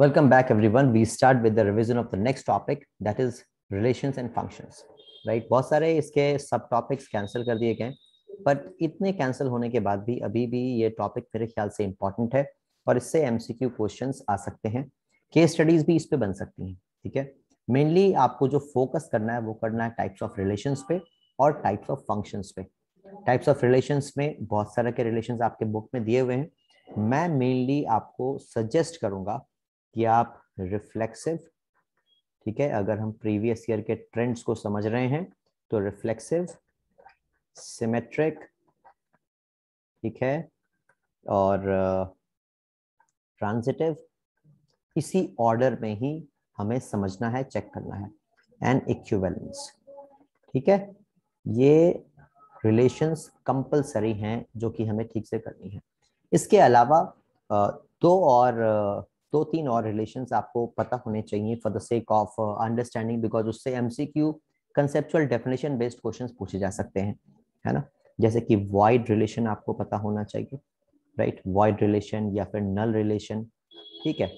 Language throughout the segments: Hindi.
Welcome back, everyone. We start with the revision of the next topic, that is relations and functions. Right? बहुत सारे इसके सब टॉपिक्स कैंसिल कर दिए गए बट इतने कैंसिल होने के बाद भी अभी भी ये टॉपिक मेरे ख्याल से इंपॉर्टेंट है और इससे एमसीक्यू क्वेश्चंस आ सकते हैं केस स्टडीज भी इस पे बन सकती हैं ठीक है मेनली आपको जो फोकस करना है वो करना है टाइप्स ऑफ रिलेशन पे और टाइप्स ऑफ फंक्शंस पे टाइप्स ऑफ रिलेशन में बहुत सारे के रिलेशन आपके बुक में दिए हुए हैं मैं मेनली आपको सजेस्ट करूंगा कि आप रिफ्लेक्सिव ठीक है अगर हम प्रीवियस ईयर के ट्रेंड्स को समझ रहे हैं तो रिफ्लेक्सिव सिमेट्रिक ठीक है और ट्रांजिटिव uh, इसी ऑर्डर में ही हमें समझना है चेक करना है एंड इक्विवेलेंस ठीक है ये रिलेशंस कंपलसरी हैं जो कि हमें ठीक से करनी है इसके अलावा दो और दो तीन और रिलेशन आपको पता होने चाहिए for the sake of understanding because उससे M C Q conceptual definition based question पूछे जा सकते हैं है ना जैसे कि वाइड रिलेशन आपको पता होना चाहिए राइट वाइड रिलेशन या फिर नल रिलेशन ठीक है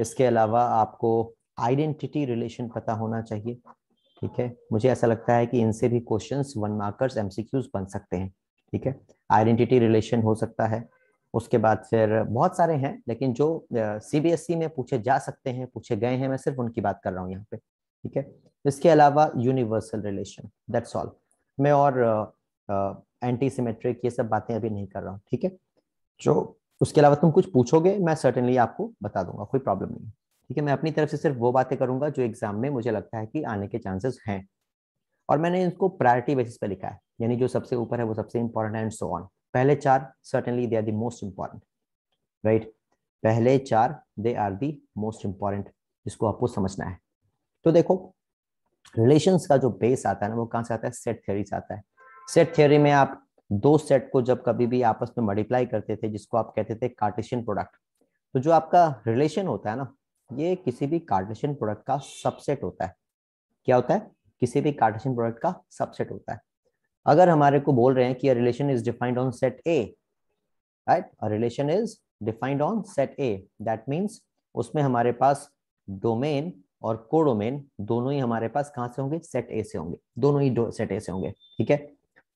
इसके अलावा आपको आइडेंटिटी रिलेशन पता होना चाहिए ठीक है मुझे ऐसा लगता है कि इनसे भी क्वेश्चंस वन मार्कर्स एमसीक्यूज बन सकते हैं ठीक है आइडेंटिटी रिलेशन हो सकता है उसके बाद फिर बहुत सारे हैं लेकिन जो सीबीएसई e में पूछे जा सकते हैं पूछे गए हैं मैं सिर्फ उनकी बात कर रहा हूँ यहाँ पे ठीक है इसके अलावा यूनिवर्सल रिलेशन दैट्स ऑल मैं और एंटी सिमेट्रिक ये सब बातें अभी नहीं कर रहा हूँ ठीक है जो उसके अलावा तुम कुछ पूछोगे मैं सर्टेनली आपको बता दूंगा कोई प्रॉब्लम नहीं ठीक है मैं अपनी तरफ से सिर्फ वो बातें करूंगा जो एग्जाम में मुझे लगता है कि आने के चांसेस हैं और मैंने इनको प्रायोरिटी बेसिस पे लिखा है यानी जो सबसे ऊपर है वो सबसे इंपॉर्टेंट एंड सो ऑन पहले चार certainly they are the most right पहले चार they are the most important जिसको आपको समझना है तो देखो रिलेशंस का जो बेस आता है ना वो कहां से आता है सेट थ्योरी से आता है सेट थ्योरी में आप दो सेट को जब कभी भी आपस में मल्टीप्लाई करते थे जिसको आप कहते थे कार्टेशियन प्रोडक्ट तो जो आपका रिलेशन होता है ना ये किसी भी कार्टेशियन प्रोडक्ट का सबसेट होता है क्या होता है किसी भी कार्टेशियन प्रोडक्ट का सबसेट होता है अगर हमारे को बोल रहे हैं कि relation is defined on set A right relation is defined on set A that means उसमें हमारे पास डोमेन और कोडोमेन दोनों ही हमारे पास कहां से होंगे सेट ए से होंगे दोनों ही सेट ए से होंगे ठीक है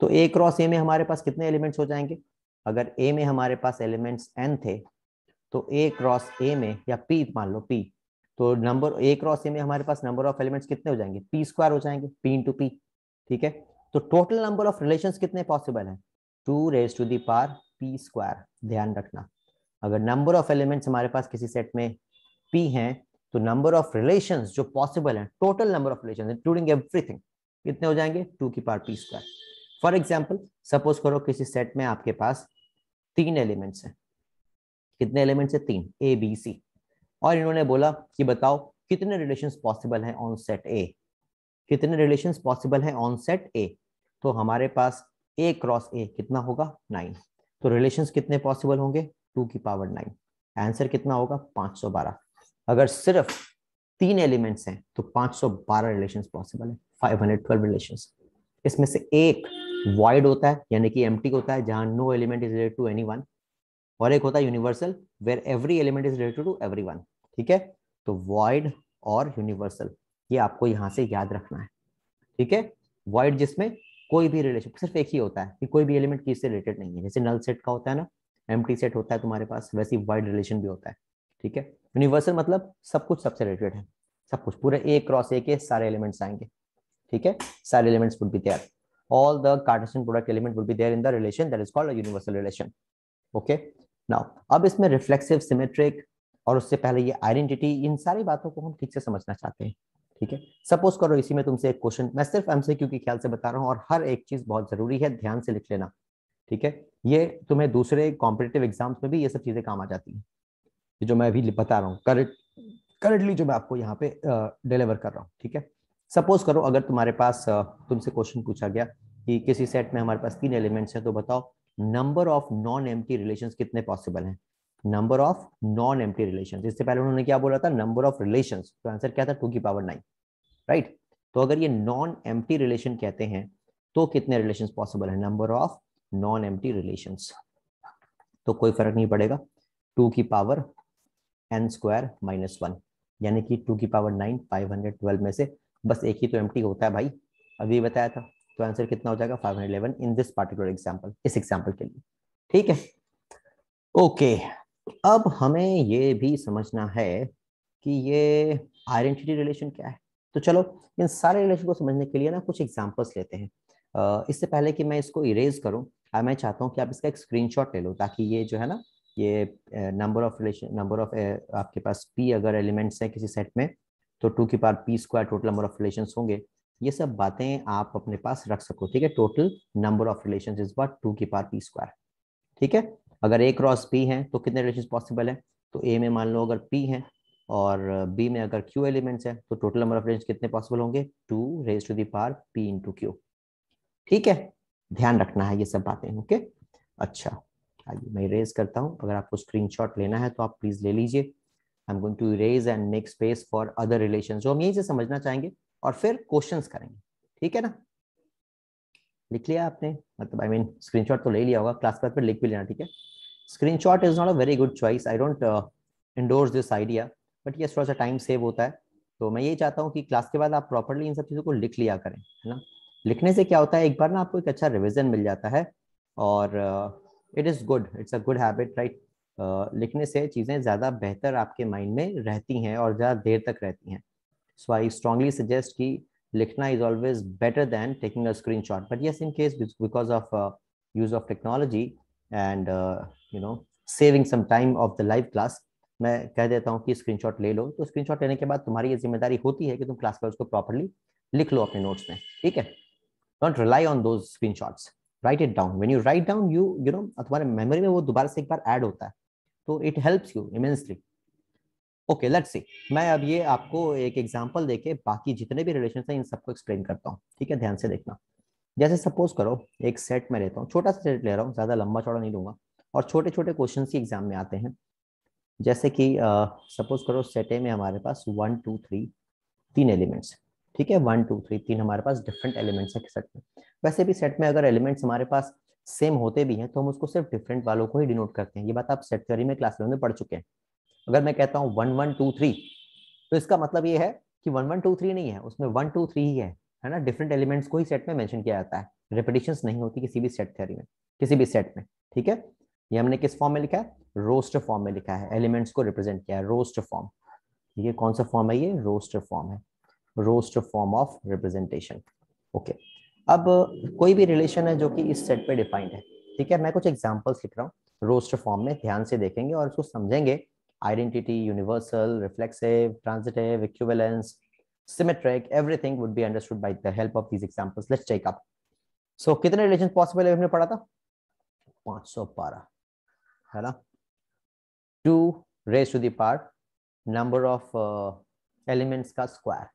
तो ए क्रॉस ए में हमारे पास कितने एलिमेंट्स हो जाएंगे अगर ए में हमारे पास एलिमेंट्स एन थे तो ए क्रॉस ए में या पी मान लो पी तो नंबर ए क्रॉस ए में हमारे पास नंबर ऑफ एलिमेंट्स कितने हो जाएंगे पी स्क्वायर हो जाएंगे पी इंटू पी ठीक है तो टोटल नंबर ऑफ रिलेशन कितने पॉसिबल हैं two raise to the P square ध्यान रखना अगर नंबर ऑफ एलिमेंट्स हमारे पास किसी सेट में पी हैं तो नंबर ऑफ रिलेशन जो पॉसिबल हैं total number of relation including everything कितने हो जाएंगे टू की power P square for example suppose करो किसी सेट में आपके पास तीन एलिमेंट्स हैं कितने एलिमेंट्स हैं तीन ए बी सी और इन्होंने बोला कि बताओ कितने रिलेशंस पॉसिबल हैं ऑन सेट ए कितने रिलेशंस पॉसिबल हैं ऑन सेट ए तो हमारे पास ए क्रॉस ए कितना होगा नाइन तो रिलेशन कितने पॉसिबल होंगे टू की पावर नाइन आंसर कितना होगा पांच सौ बारह अगर सिर्फ तीन एलिमेंट्स हैं तो पांच सौ बारह रिलेशन पॉसिबल है फाइव हंड्रेड ट्वेल्व रिलेशन इसमें से एक वाइड होता है यानी कि एम होता है जहां no element is related to any और एक होता है universal where every element is related to every ठीक है तो वाइड और यूनिवर्सल ये आपको यहां से याद रखना है ठीक है वाइड जिसमें कोई भी रिलेशन सिर्फ एक ही होता है कि कोई भी एलिमेंट किसी से रिलेटेड नहीं है जैसे नल सेट का होता है ना एम सेट होता है तुम्हारे पास वैसे वाइड रिलेशन भी होता है ठीक है यूनिवर्सल मतलब सब कुछ सबसे रिलेटेड है सब कुछ पूरे ए क्रॉस ए के सारे एलिमेंट्स आएंगे ठीक है सारे elements would be there all the cartesian product element would be there in the relation that is called a universal relation. Okay. Now, अब इसमें रिफ्लेक्सिव सिमेट्रिक और उससे पहले ये आइडेंटिटी इन सारी बातों को हम ठीक से समझना चाहते हैं ठीक है सपोज करो इसी में तुमसे एक क्वेश्चन मैं सिर्फ एमसे के ख्याल से बता रहा हूँ और हर एक चीज बहुत जरूरी है ध्यान से लिख लेना ठीक है ये तुम्हें दूसरे कॉम्पिटेटिव एग्जाम्स में भी ये सब चीजें काम आ जाती है जो मैं अभी बता रहा हूँ करेक्ट करेंटली जो मैं आपको यहाँ पे डिलीवर कर रहा हूँ ठीक है सपोज करो अगर तुम्हारे पास तुमसे क्वेश्चन पूछा गया कि किसी सेट में हमारे पास तीन एलिमेंट्स हैं तो बताओ number of non empty relation कितने पॉसिबल हैं number of non empty relation इससे पहले उन्होंने क्या बोला था नंबर ऑफ रिलेशन तो आंसर क्या था टू की पावर नाइन राइट तो अगर ये नॉन एम्प्टी रिलेशन कहते हैं तो कितने रिलेशन पॉसिबल है number of non empty relation तो कोई फर्क नहीं पड़ेगा टू की power N square minus one यानी कि टू की power nine five hundred twelve में से बस एक ही तो एम होता है भाई अभी बताया था तो आंसर कितना हो जाएगा five hundred eleven in this particular example इस एग्जाम्पल के लिए ठीक है ओके okay. अब हमें ये भी समझना है कि ये आइडेंटिटी रिलेशन क्या है तो चलो इन सारे रिलेशन को समझने के लिए ना कुछ एग्जाम्पल्स लेते हैं इससे पहले कि मैं इसको इरेज करूं मैं चाहता हूं कि आप इसका एक स्क्रीनशॉट ले लो ताकि ये जो है ना ये number of relation number of आपके पास पी अगर एलिमेंट्स हैं किसी सेट में तो टू की power P square total number of relation होंगे ये सब बातें आप अपने पास रख सको ठीक है total number of relation is बार टू की पार पी स्क्वायर ठीक है अगर ए क्रॉस पी है तो कितने रिलेशन पॉसिबल है तो ए में मान लो अगर पी है और बी में अगर क्यू एलिमेंट्स है तो टोटल नंबर ऑफ रिलेशन कितने पॉसिबल होंगे two raise to the P two Q ठीक है ध्यान रखना है ये सब बातें ओके अच्छा आइए मैं रेज करता हूँ अगर आपको स्क्रीन लेना है तो आप प्लीज ले लीजिए I am going to erase and make space for other relation जो हम यहीं से समझना चाहेंगे और फिर क्वेश्चन करेंगे ठीक है ना लिख लिया आपने मतलब आई मीन स्क्रीनशॉट तो ले लिया होगा क्लास पर लिख भी लेना ठीक है screenshot is not a very good choice I don't endorse this idea but ये थोड़ा सा टाइम सेव होता है तो मैं ये चाहता हूँ कि क्लास के बाद आप प्रॉपरली इन सब चीज़ों को लिख लिया करें है ना लिखने से क्या होता है एक बार ना आपको एक अच्छा रिविजन मिल जाता है और it is good it's a good habit right लिखने से चीज़ें ज़्यादा बेहतर आपके माइंड में रहती हैं और ज़्यादा देर तक रहती हैं सो आई स्ट्रांगली सजेस्ट कि लिखना is always better than taking a screen shot but yes in case because of use of technology and you know saving some time of the live class मैं कह देता हूँ कि स्क्रीनशॉट ले लो तो स्क्रीनशॉट लेने के बाद तुम्हारी ये जिम्मेदारी होती है कि तुम क्लास को प्रॉपरली लिख लो अपने नोट्स में ठीक है don't rely on those screen shots write it down when you write down you you know तुम्हारे मेमोरी में वो दोबारा से एक बार एड होता है तो it helps you immensely okay let's see मैं अब ये आपको एक एग्जांपल देके बाकी जितने भी रिलेशन हैं इन सबको एक्सप्लेन करता हूँ ठीक है ध्यान से देखना जैसे सपोज करो एक सेट में लेता हूँ छोटा सा सेट ले रहा हूँ ज़्यादा लंबा चौड़ा नहीं लूंगा और छोटे छोटे क्वेश्चन ही एग्जाम में आते हैं जैसे कि सपोज uh, करो सेटे में हमारे पास वन टू थ्री तीन एलिमेंट्स ठीक है वन टू थ्री तीन हमारे पास डिफरेंट एलिमेंट्स है सेट में वैसे भी सेट में अगर एलिमेंट्स हमारे पास सेम होते भी हैं तो हम उसको सिर्फ डिफरेंट वालों को ही डिनोट करते हैं ये बात आप सेट थ्योरी में क्लास में पढ़ चुके हैं अगर मैं कहता हूँ वन वन टू थ्री तो इसका मतलब ये है कि वन वन टू थ्री नहीं है उसमें वन टू थ्री ही है है ना डिफरेंट एलिमेंट्स को ही सेट में मेंशन किया जाता है रिपीटेशन नहीं होती किसी भी सेट थ्योरी में किसी भी सेट में ठीक है ये हमने किस फॉर्म में लिखा है रोस्टर फॉर्म में लिखा है एलिमेंट्स को रिप्रेजेंट किया है रोस्टर फॉर्म ये कौन सा फॉर्म है ये रोस्टर फॉर्म है roster form of representation okay अब कोई भी रिलेशन है जो कि इस सेट पे डिफाइंड है ठीक है मैं कुछ एग्जांपल्स लिख रहा हूँ रोस्टर फॉर्म में ध्यान से देखेंगे और उसको समझेंगे identity universal reflexive transitive equivalence symmetric everything would be understood by the help of these examples let's check up so kitne relations possible hai humne padha tha 512 है ना two raise to the power number of elements का square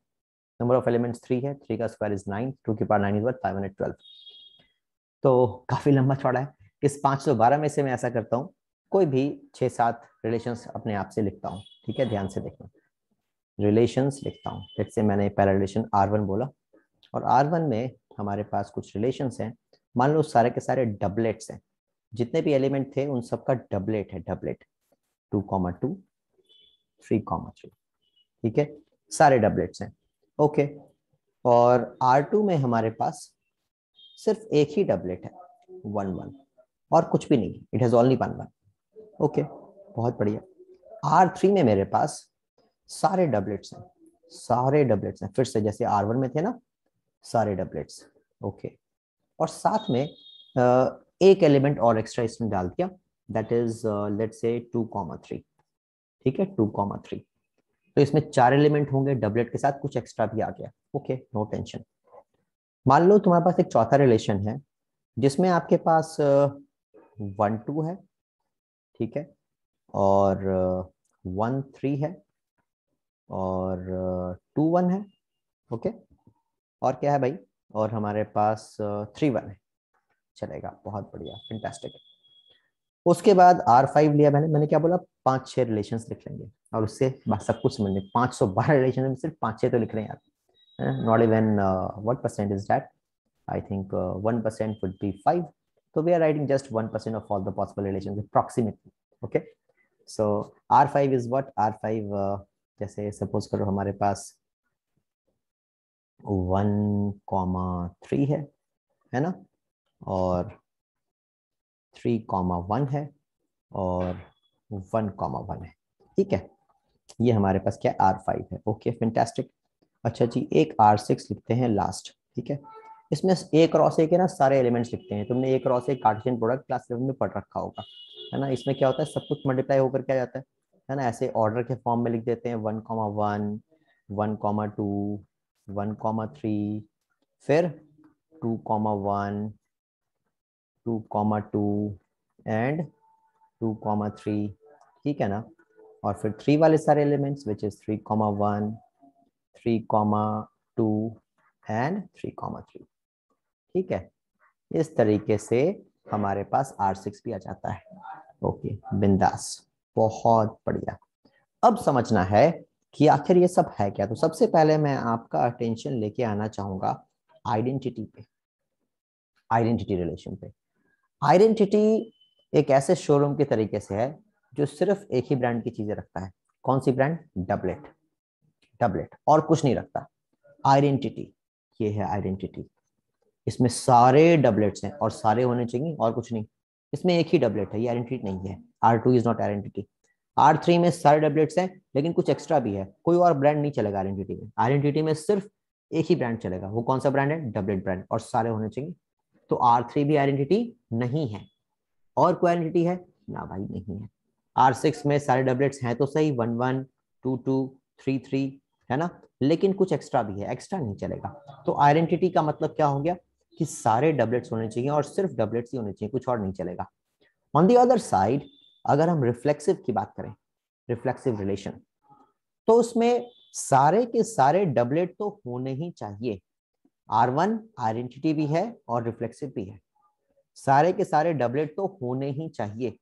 number of elements three है थ्री का स्क्वायर इज नाइन टू की power nine is five hundred twelve तो काफ़ी लंबा छोड़ा है इस पांच सौ बारह में से मैं ऐसा करता हूँ कोई भी छह सात रिलेशन अपने आप से लिखता हूँ ठीक है ध्यान से देखना रिलेशन लिखता हूँ जैसे मैंने पहला रिलेशन आर वन बोला और आर वन में हमारे पास कुछ रिलेशन हैं मान लो सारे के सारे डबलेट्स हैं जितने भी एलिमेंट थे उन सबका डबलेट है doublet two comma two three comma three ठीक है सारे डबलेट्स हैं ओके और आर टू में हमारे पास सिर्फ एक ही डबलेट है वन वन और कुछ भी नहीं it has only one one okay बहुत बढ़िया आर थ्री में मेरे पास सारे डबलेट्स हैं सारे डबलेट्स हैं फिर से जैसे आर वन में थे ना सारे डबलेट्स ओके और साथ में एक एलिमेंट और एक्स्ट्रा इसमें डाल दिया that is let say two comma three ठीक है टू कॉमा थ्री तो इसमें चार एलिमेंट होंगे डबलेट के साथ कुछ एक्स्ट्रा भी आ गया ओके नो टेंशन मान लो तुम्हारे पास एक चौथा रिलेशन है जिसमें आपके पास वन uh, टू है ठीक है और वन uh, थ्री है और टू uh, वन है ओके okay? और क्या है भाई और हमारे पास थ्री uh, वन है चलेगा बहुत बढ़िया फिंटेस्टिक उसके बाद R5 लिया मैंने मैंने क्या बोला पांच छह रिलेशन लिख लेंगे और उससे सब कुछ समझ लेंगे पाँच सौ बारह रिलेशन में सिर्फ पांच छह तो लिख रहे हैं यार not even what percent is that I think one percent would be five तो we are writing just one percent of all the possible relation approximately okay so R five is what R five जैसे सपोज करो हमारे पास वन कॉमा थ्री है है ना और थ्री कॉमा वन है और वन कॉमा वन है ठीक है ये हमारे पास क्या आर फाइव है ओके फिंटेस्टिक अच्छा जी एक आर सिक्स लिखते हैं लास्ट ठीक है इसमें ए क्रॉस ए के ना सारे एलिमेंट्स लिखते हैं तुमने A cross A cartesian product class seven में पढ़ रखा होगा है ना इसमें क्या होता है सब कुछ मल्टीप्लाई होकर क्या जाता है है ना ऐसे ऑर्डर के फॉर्म में लिख देते हैं one comma one one comma two one comma three फिर two comma one two comma two and two comma three ठीक है ना और फिर थ्री वाले सारे elements which is three comma one three comma two and three comma three ठीक है इस तरीके से हमारे पास आर सिक्स भी आ जाता है ओके बिंदास बहुत बढ़िया अब समझना है कि आखिर ये सब है क्या तो सबसे पहले मैं आपका अटेंशन लेके आना चाहूंगा आइडेंटिटी पे आइडेंटिटी रिलेशन पे आइडेंटिटी एक ऐसे शोरूम के तरीके से है जो सिर्फ एक ही ब्रांड की चीजें रखता है कौन सी ब्रांड डबलेट डबलेट और कुछ नहीं रखता आइडेंटिटी ये है आइडेंटिटी इसमें सारे डबलेट्स हैं और सारे होने चाहिए और कुछ नहीं इसमें एक ही डबलेट है ये आइडेंटिटी नहीं है R two is not identity R three में सारे डबलेट्स हैं लेकिन कुछ एक्स्ट्रा भी है कोई और ब्रांड नहीं चलेगा आइडेंटिटी में आइडेंटिटी में सिर्फ एक ही ब्रांड चलेगा वो कौन सा ब्रांड है डबलेट ब्रांड और सारे होने चाहिए तो आर थ्री भी आइडेंटिटी नहीं है और कोई आइडेंटिटी है ना भाई नहीं है आर सिक्स में सारे डबलेट्स हैं तो सही one one two two three three है ना लेकिन कुछ एक्स्ट्रा भी है एक्स्ट्रा नहीं चलेगा तो आइडेंटिटी का मतलब क्या हो गया कि सारे डबलेट्स होने चाहिए और सिर्फ डबलेट्स ही होने चाहिए कुछ और नहीं चलेगा ऑन दी अदर साइड अगर हम रिफ्लेक्सिव की बात करें रिफ्लेक्सिव रिलेशन तो उसमें सारे के सारे डबलेट तो होने ही चाहिए आर वन आइडेंटिटी भी है और रिफ्लेक्सिव भी है सारे के सारे डबलेट तो होने ही चाहिए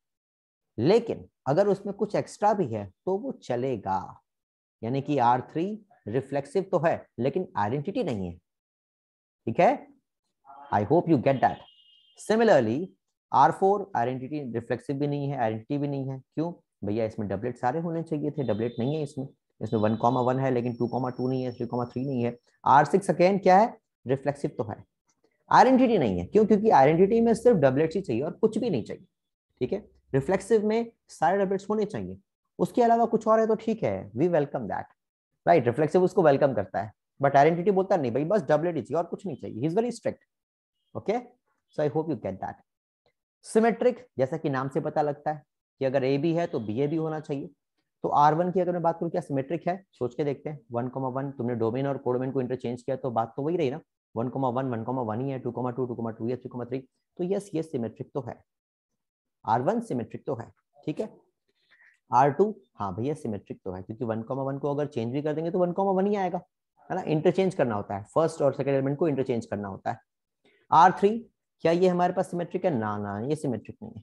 लेकिन अगर उसमें कुछ एक्स्ट्रा भी है तो वो चलेगा यानी कि आर थ्री रिफ्लेक्सिव तो है लेकिन आइडेंटिटी नहीं है ठीक है I hope you get that similarly R four identity reflexive भी नहीं है आइडेंटिटी भी नहीं है क्यों भैया इसमें डबलेट सारे होने चाहिए थे डबलेट नहीं है इसमें इसमें वन कॉमा वन है लेकिन टू कॉमा टू नहीं है थ्री कॉमा थ्री नहीं है आर सिक्स अगेन क्या है रिफ्लेक्सिव तो है आइडेंटिटी नहीं है क्यों क्योंकि आइडेंटिटी में सिर्फ डबलेट ही चाहिए और कुछ भी नहीं चाहिए ठीक है रिफ्लेक्सिव में सारे डबलेट्स होने चाहिए उसके अलावा कुछ और है तो ठीक है we welcome that right reflexive उसको वेलकम करता है बट आइडेंटिटी बोलता नहीं भाई बस डबलेट ही चाहिए और कुछ नहीं चाहिए he is very strict okay so I hope you get that symmetric जैसा कि नाम से पता लगता है कि अगर ए बी है तो बी ए भी होना चाहिए तो आर वन की अगर मैं बात करूँ क्या सिमेट्रिक है सोच के देखते हैं वन कॉमा वन तुमने डोमेन और कोडोमेन को इंटरचेंज किया तो बात तो वही रही ना one comma one one comma one ही है two comma two two comma two या थ्री कोमा थ्री तो यस ये सिमेट्रिक तो है आर वन सिमेट्रिक तो है ठीक है आर टू हाँ भैया सिमेट्रिक तो है क्योंकि वन कॉमा वन को अगर चेंज भी कर देंगे तो वन कॉमा वन ही आएगा है ना इंटरचेंज करना होता है फर्स्ट और सेकेंड एलिमेंट को इंटरचेंज करना होता है आर थ्री क्या ये हमारे पास सिमेट्रिक है ना ना ये सिमेट्रिक नहीं है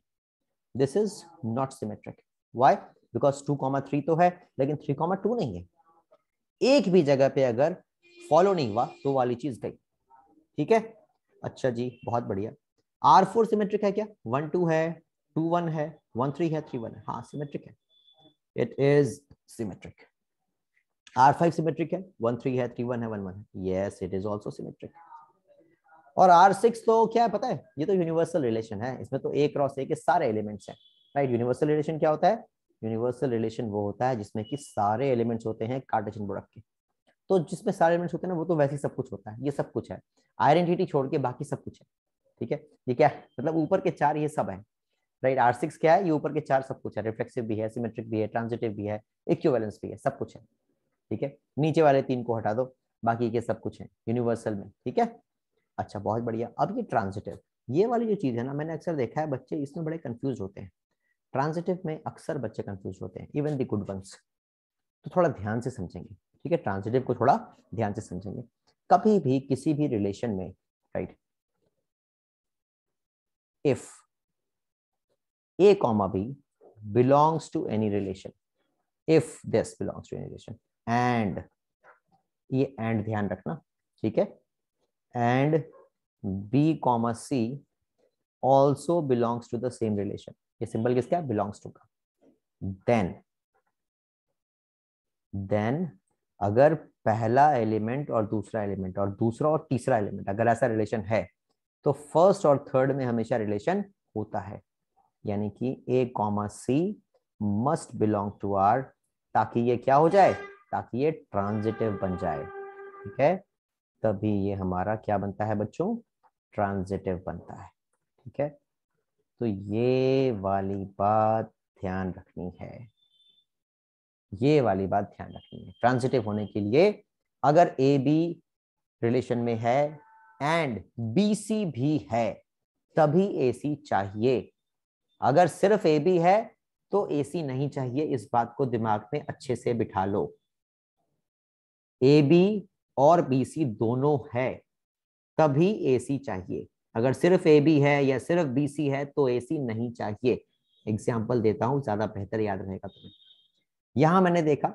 this is not symmetric why because two comma three तो है लेकिन थ्री कॉमा टू नहीं है एक भी जगह पे अगर फॉलो नहीं हुआ तो वाली चीज गई ठीक है अच्छा जी बहुत बढ़िया आर फोर सिमेट्रिक है क्या वन टू है टू वन है वन थ्री है थ्री वन है हाँ सिमेट्रिक है it is symmetric R five symmetric है वन थ्री है थ्री वन है one one yes it is also symmetric और आर सिक्स तो क्या है पता है ये तो यूनिवर्सल रिलेशन है इसमें तो ए क्रॉस ए के सारे एलिमेंट्स हैं राइट यूनिवर्सल रिलेशन क्या होता है यूनिवर्सल रिलेशन वो होता है जिसमें कि सारे एलिमेंट्स होते हैं कार्टेशन प्रोडक्ट के तो जिसमें सारे एलिमेंट्स होते हैं ना वो तो वैसे ही सब कुछ होता है ये सब कुछ है आइडेंटिटी छोड़ के बाकी सब कुछ है ठीक है ये क्या मतलब ऊपर के चार ये सब है राइट आर सिक्स क्या है ये ऊपर के चार सब कुछ है रिफ्लेक्सिव भी है सिमेट्रिक भी है ट्रांजिटिव भी है इक्वेलेंस भी है सब कुछ है ठीक है नीचे वाले तीन को हटा दो बाकी के सब कुछ है यूनिवर्सल में ठीक है अच्छा बहुत बढ़िया अब ये ट्रांजिटिव ये वाली जो चीज़ है ना मैंने अक्सर देखा है बच्चे इसमें बड़े कंफ्यूज होते हैं ट्रांजिटिव में अक्सर बच्चे कंफ्यूज होते हैं इवन दी गुड वंस तो थोड़ा ध्यान से समझेंगे ठीक है ट्रांजिटिव को थोड़ा ध्यान से समझेंगे कभी भी किसी भी रिलेशन में right if A comma B belongs to any relation if this belongs to any relation and ये एंड ध्यान रखना ठीक है and B comma C also belongs to the same relation ये सिंपल किसका बिलोंग्स टू का देन देन अगर पहला एलिमेंट और दूसरा एलिमेंट और दूसरा और तीसरा एलिमेंट अगर ऐसा रिलेशन है तो फर्स्ट और थर्ड में हमेशा रिलेशन होता है यानी कि A comma C must belong to R ताकि ये क्या हो जाए ताकि ये ट्रांजिटिव बन जाए ठीक है तभी ये हमारा क्या बनता है बच्चों ट्रांजिटिव बनता है ठीक है तो ये वाली बात ध्यान रखनी है ये वाली बात ध्यान रखनी है ट्रांजिटिव होने के लिए अगर ए बी रिलेशन में है एंड बी सी भी है तभी ए सी चाहिए अगर सिर्फ ए बी है तो ए सी नहीं चाहिए इस बात को दिमाग में अच्छे से बिठा लो ए बी और बी सी दोनों है तभी ए सी चाहिए अगर सिर्फ ए बी है या सिर्फ बी सी है तो ए सी नहीं चाहिए एग्जाम्पल देता हूं ज्यादा बेहतर याद रहेगा तुम्हें यहां मैंने देखा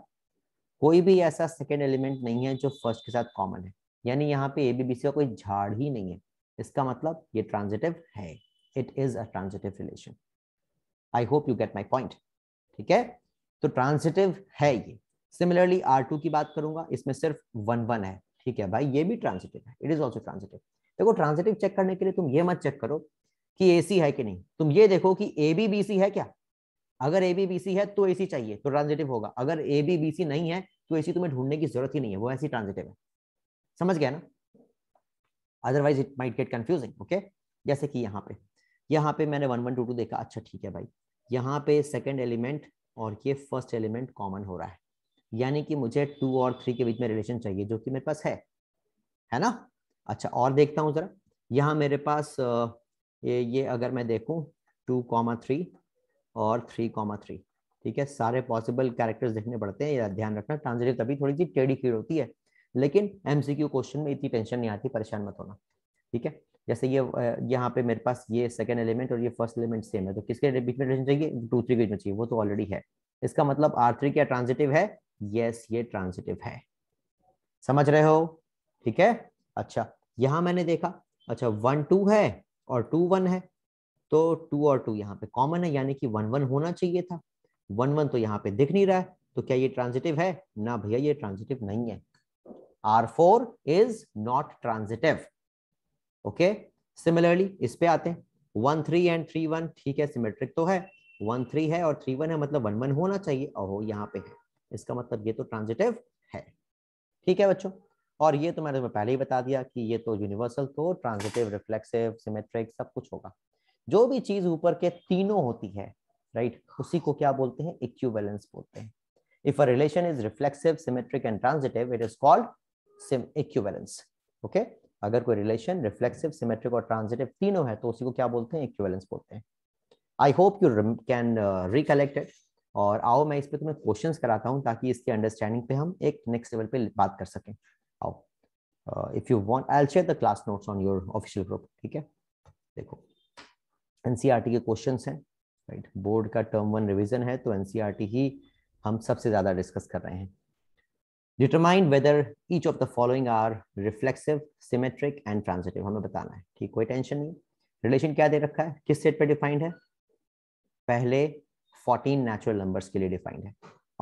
कोई भी ऐसा सेकेंड एलिमेंट नहीं है जो फर्स्ट के साथ कॉमन है यानी यहाँ पे एबीबीसी का कोई झाड़ ही नहीं है इसका मतलब ये ट्रांजिटिव है it is a transitive relation I hope you get my point ठीक है तो ट्रांजिटिव है ये सिमिलरली आर टू की बात करूंगा इसमें सिर्फ वन वन है ठीक है भाई ये भी ट्रांजिटिव है इट इज ऑल्सो ट्रांजिटिव देखो ट्रांजिटिव चेक करने के लिए तुम ये मत चेक करो कि ए सी है कि नहीं तुम ये देखो कि ए बी बी सी है क्या अगर एबीबीसी है तो एसी चाहिए तो ट्रांजिटिव होगा अगर एबीबीसी नहीं है तो एसी तुम्हें ढूंढने की जरूरत ही नहीं है वो ऐसी ट्रांजिटिव है समझ गया ना otherwise it might get confusing okay जैसे कि यहाँ पे यहाँ पे मैंने वन वन टू टू देखा अच्छा ठीक है भाई यहाँ पे सेकेंड एलिमेंट और ये फर्स्ट एलिमेंट कॉमन हो रहा है यानी कि मुझे टू और थ्री के बीच में रिलेशन चाहिए जो कि मेरे पास है है ना अच्छा और देखता हूँ जरा यहाँ मेरे पास ये ये अगर मैं देखूँ टू कॉमा थ्री और थ्री कॉमा थ्री ठीक है सारे पॉसिबल कैरेक्टर्स देखने पड़ते हैं या ध्यान रखना ट्रांसलेटिव तभी थोड़ी सी टेढ़ी खीड़ होती है लेकिन एमसीक्यू क्वेश्चन में इतनी टेंशन नहीं आती परेशान मत होना ठीक है जैसे ये यहाँ पे मेरे पास ये सेकेंड एलिमेंट और ये फर्स्ट एलिमेंट सेम है तो किसके बीच में टेंशन चाहिए टू थ्री के बीच में चाहिए वो तो ऑलरेडी है इसका मतलब आर थ्री क्या ट्रांजिटिव है यस ये ट्रांजिटिव है समझ रहे हो ठीक है अच्छा यहां मैंने देखा अच्छा वन टू है और टू वन है तो टू और टू यहाँ पे कॉमन है यानी कि वन वन होना चाहिए था वन वन तो यहाँ पे दिख नहीं रहा है तो क्या ये ट्रांजिटिव है ना भैया ये ट्रांजिटिव नहीं है R four is not transitive okay similarly इस पे आते हैं one three and three one ठीक है सिमेट्रिक तो है वन थ्री है और थ्री वन है मतलब वन वन होना चाहिए और यहाँ पे है इसका मतलब ये तो ट्रांजिटिव है ठीक है बच्चों और ये तो मैंने पहले ही बता दिया कि ये तो यूनिवर्सल तो ट्रांजिटिव रिफ्लेक्सिव सिमेट्रिक सब कुछ होगा जो भी चीज ऊपर के तीनों होती है राइट right? उसी को क्या बोलते हैं इक्विवेलेंस बोलते हैं if a relation is reflexive symmetric and transitive it is called equivalence okay अगर कोई रिलेशन रिफ्लेक्सिव सिमेट्रिक और ट्रांजिटिव तीनों है तो उसी को क्या बोलते हैं इक्विवेलेंस बोलते हैं I hope you can recollect it और आओ मैं इस पे तुम्हें क्वेश्चंस कराता हूं ताकि इसके अंडरस्टैंडिंग पे हम एक नेक्स्ट लेवल पे बात कर सकें आओ if you want I will share the class notes on your official group ठीक है देखो एनसीईआरटी के क्वेश्चन हैं राइट बोर्ड का टर्म वन रिविजन है तो एनसीईआरटी ही हम सबसे ज़्यादा डिस्कस कर रहे हैं determine whether each of the following are reflexive symmetric and transitive हमें बताना है ठीक कोई टेंशन नहीं रिलेशन क्या दे रखा है किस सेट पे डिफाइंड है पहले 14 नेचुरल नंबर्स के लिए डिफाइंड है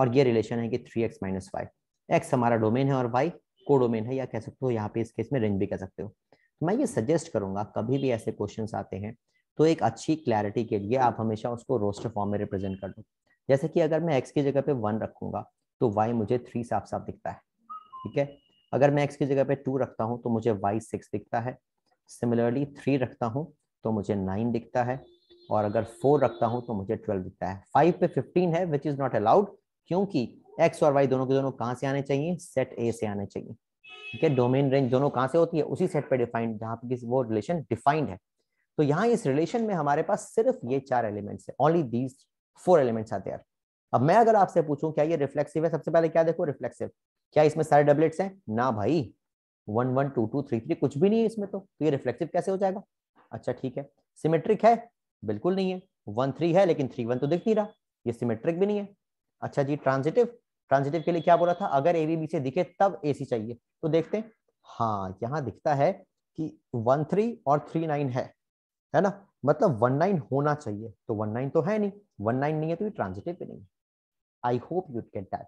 और ये रिलेशन है कि 3x एक्स माइनस वाई हमारा डोमेन है और y को डोमेन है या कह सकते हो यहाँ पे इस केस में रेंज भी कह सकते हो तो मैं ये सजेस्ट करूंगा कभी भी ऐसे क्वेश्चंस आते हैं तो एक अच्छी क्लैरिटी के लिए आप हमेशा उसको रोस्टर फॉर्म में रिप्रेजेंट कर दो जैसे कि अगर मैं एक्स की जगह पे वन रखूंगा तो वाई मुझे थ्री साफ साफ दिखता है ठीक है अगर मैं एक्स की जगह पे टू रखता हूँ तो मुझे वाई सिक्स दिखता है सिमिलरली थ्री रखता हूँ तो मुझे नाइन दिखता है और अगर फोर रखता हूँ तो मुझे ट्वेल्व दिखता है फाइव पे फिफ्टीन है विच इज नॉट अलाउड क्योंकि एक्स और वाई दोनों के दोनों कहाँ से आने चाहिए सेट ए से आने चाहिए ठीक है डोमेन रेंज दोनों कहाँ से होती है उसी सेट पर डिफाइंड जहाँ पे वो रिलेशन डिफाइंड है तो यहाँ इस रिलेशन में हमारे पास सिर्फ ये चार एलिमेंट्स है ओनली दीज फोर एलिमेंट्स आते हैं अब मैं अगर आपसे पूछूं क्या ये रिफ्लेक्सिव है सबसे पहले क्या देखो रिफ्लेक्सिव क्या इसमें सारे डबलेट्स हैं ना भाई one one two two three three कुछ भी नहीं है इसमें तो, तो ये रिफ्लेक्सिव कैसे हो जाएगा अच्छा ठीक है सिमेट्रिक है बिल्कुल नहीं है वन थ्री है लेकिन थ्री वन तो दिख नहीं रहा ये सिमेट्रिक भी नहीं है अच्छा जी ट्रांजिटिव ट्रांजिटिव के लिए क्या बोला था अगर एवीबी से दिखे तब सी चाहिए तो देखते हैं हाँ यहाँ दिखता है कि वन थ्री और थ्री नाइन है है ना मतलब वन नाइन होना चाहिए तो वन नाइन तो है नहीं वन नाइन नहीं है तो ये ट्रांजिटिव भी नहीं है I hope you get that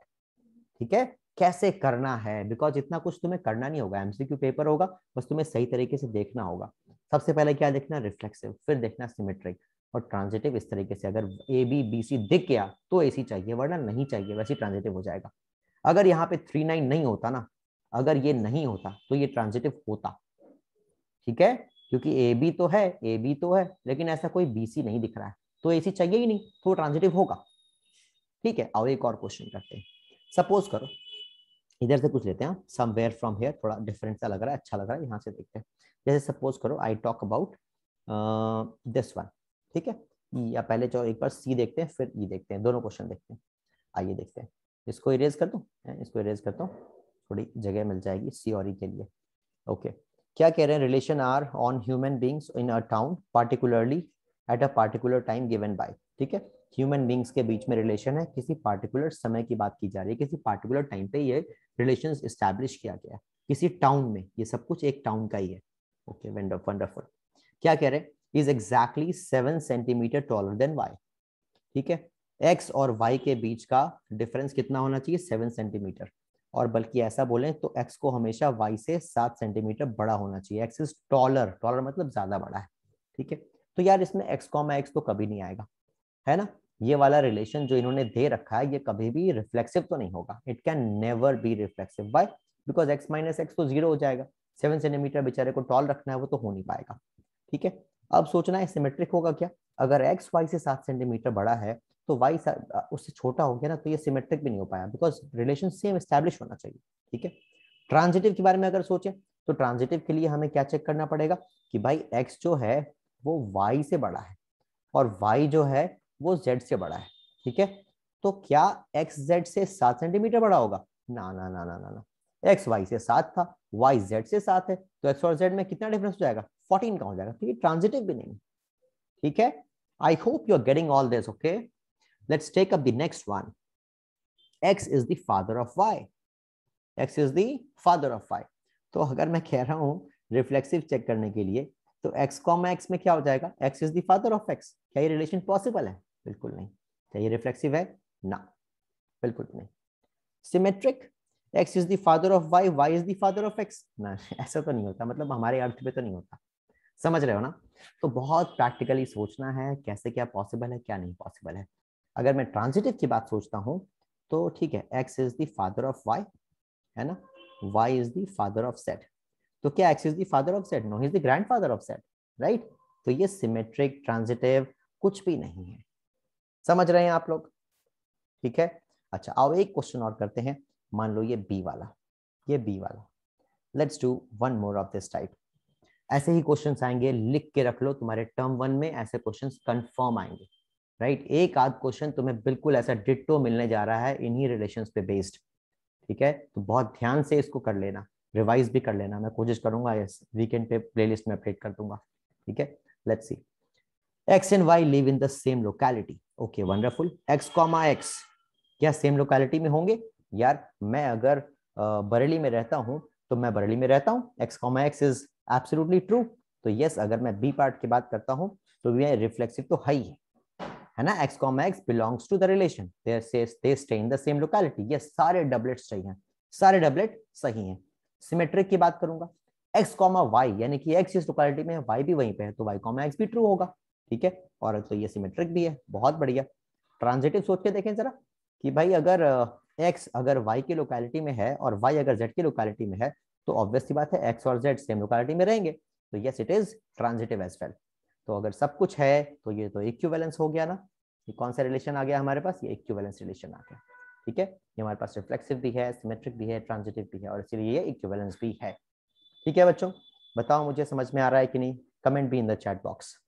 ठीक है कैसे करना है बिकॉज इतना कुछ तुम्हें करना नहीं होगा एमसीक्यू पेपर होगा बस तुम्हें सही तरीके से देखना होगा सबसे पहले क्या देखना रिफ्लेक्सिव फिर देखना सिमेट्रिक और ट्रांजिटिव इस तरीके से अगर ए बी बी सी दिख गया तो ए सी चाहिए वरना नहीं चाहिए वैसे ट्रांजिटिव हो जाएगा अगर यहाँ पे थ्री नाइन नहीं होता ना अगर ये नहीं होता तो ये ट्रांजिटिव होता ठीक है क्योंकि ए बी तो है ए बी तो है लेकिन ऐसा कोई बी सी नहीं दिख रहा है तो ए सी चाहिए ही नहीं तो ट्रांजिटिव होगा ठीक है और एक और क्वेश्चन करते हैं सपोज करो इधर से कुछ लेते हैं समवेयर फ्रॉम हेयर थोड़ा डिफरेंट सा लग रहा है अच्छा लग रहा है यहाँ से देखते हैं जैसे सपोज करो I talk about this one ठीक है e, या पहले चलो एक बार सी देखते हैं फिर ई e देखते हैं दोनों क्वेश्चन देखते हैं आइए देखते हैं इसको इरेज कर दो इसको इरेज करता हूँ थोड़ी जगह मिल जाएगी सी और ई e के लिए ओके okay. क्या कह रहे हैं relation R on human beings in a town particularly at a particular time given by ठीक है ह्यूमन बींग्स के बीच में रिलेशन है किसी पार्टिकुलर समय की बात की जा रही है किसी पार्टिकुलर टाइम पे ये रिलेशन स्टैब्लिश किया गया किसी टाउन में ये सब कुछ एक टाउन का ही है ओके वंडरफुल क्या कह रहे हैं is exactly seven centimetre taller than y ठीक है एक्स और वाई के बीच का डिफरेंस कितना होना चाहिए सेवन सेंटीमीटर और बल्कि ऐसा बोलें तो एक्स को हमेशा वाई से सात सेंटीमीटर बड़ा होना चाहिए एक्स इज टॉलर टॉलर मतलब ज्यादा बड़ा है ठीक है तो यार इसमें एक्स कॉमा एक्स तो कभी नहीं आएगा है ना ये वाला रिलेशन जो इन्होंने दे रखा है ये कभी भी रिफ्लेक्सिव तो नहीं होगा it can never be reflexive why because x minus x तो जीरो हो जाएगा सेवन सेंटीमीटर बेचारे को टॉल रखना है वो तो हो नहीं पाएगा ठीक है अब सोचना है सिमेट्रिक होगा क्या अगर एक्स वाई से सात सेंटीमीटर बड़ा है तो वाई उससे छोटा हो गया ना तो ये सिमेट्रिक भी नहीं हो पाया बिकॉज रिलेशन सेम स्टैब्लिश होना चाहिए ठीक है ट्रांजिटिव के बारे में अगर सोचें तो ट्रांजिटिव के लिए हमें क्या चेक करना पड़ेगा कि भाई एक्स जो है वो वाई से बड़ा है और वाई जो है वो जेड से बड़ा है ठीक है तो क्या एक्स जेड से सात सेंटीमीटर बड़ा होगा ना ना ना ना ना ना एक्स वाई से सात था वाई जेड से सात है तो एक्स और जेड में कितना डिफरेंस हो जाएगा फोर्टीन का हो जाएगा ठीक है ट्रांजिटिव भी नहीं ठीक है I hope you are getting all this okay Let's take up the next one. X is the father of Y. X is the father of Y. तो अगर मैं कह रहा हूँ रिफ्लेक्सिव चेक करने के लिए तो x कॉमा x में क्या हो जाएगा x is the father of x क्या ये रिलेशन पॉसिबल है बिल्कुल नहीं क्या ये रिफ्लेक्सिव है ना बिल्कुल नहीं symmetric x is the father of y y is the father of x ना ऐसा तो नहीं होता मतलब हमारे अर्थ पे तो नहीं होता समझ रहे हो ना तो बहुत प्रैक्टिकली सोचना है कैसे क्या पॉसिबल है क्या नहीं पॉसिबल है अगर मैं ट्रांजिटिव की बात सोचता हूँ तो ठीक है x is the father of y है ना y is the father of set तो क्या x is the father of set no is the grand father of set right तो ये सिमेट्रिक ट्रांजिटिव कुछ भी नहीं है समझ रहे हैं आप लोग ठीक है अच्छा आओ एक क्वेश्चन और करते हैं मान लो ये बी वाला ये बी वाला let's do one more of this type ऐसे ही क्वेश्चंस आएंगे लिख के रख लो तुम्हारे टर्म वन में ऐसे क्वेश्चंस कंफर्म आएंगे राइट right? एक आध क्वेश्चन तुम्हें बिल्कुल ऐसा डिट्टो मिलने जा रहा है इन्हीं रिलेशन पे बेस्ड ठीक है तो बहुत ध्यान से इसको कर लेना रिवाइज भी कर लेना मैं कोशिश करूंगा इस वीकेंड पे प्लेलिस्ट में अपडेट कर दूंगा ठीक है let's see x and y live in the same locality okay wonderful x comma x क्या सेम लोकैलिटी में होंगे यार मैं अगर बरेली में रहता हूँ तो मैं बरेली में रहता हूँ x comma x is absolutely true तो यस अगर मैं बी पार्ट की बात करता हूँ तो ये रिफ्लेक्सिव तो हाई है है ना x comma x belongs to the relation they stay in the same locality ये सारे डबलेट सही हैं सारे डबलेट सही हैं सिमेट्रिक की बात करूंगा एक्स कॉमा वाई यानी कि एक्स इस लोकेलिटी में वाई भी वहीं पे है तो वाई कॉमा एक्स भी ट्रू होगा ठीक है और तो ये सिमेट्रिक भी है बहुत बढ़िया ट्रांजिटिव सोच के देखें जरा कि भाई अगर एक्स अगर वाई की लोकेलिटी में है और वाई अगर जेड की लोकेलिटी में है तो ऑब्वियसली बात है एक्स और जेड सेम लोकेलिटी में रहेंगे तो yes it is transitive as well तो अगर सब कुछ है तो ये तो इक्विवेलेंस हो गया ना ये कौन सा रिलेशन आ गया हमारे पास ये इक्विवेलेंस रिलेशन आ गया ठीक है ये हमारे पास रिफ्लेक्सिव भी है सिमेट्रिक भी है ट्रांजिटिव भी है और इसीलिए ये इक्विवेलेंस भी है ठीक है बच्चों बताओ मुझे समझ में आ रहा है कि नहीं कमेंट भी इन द चैट बॉक्स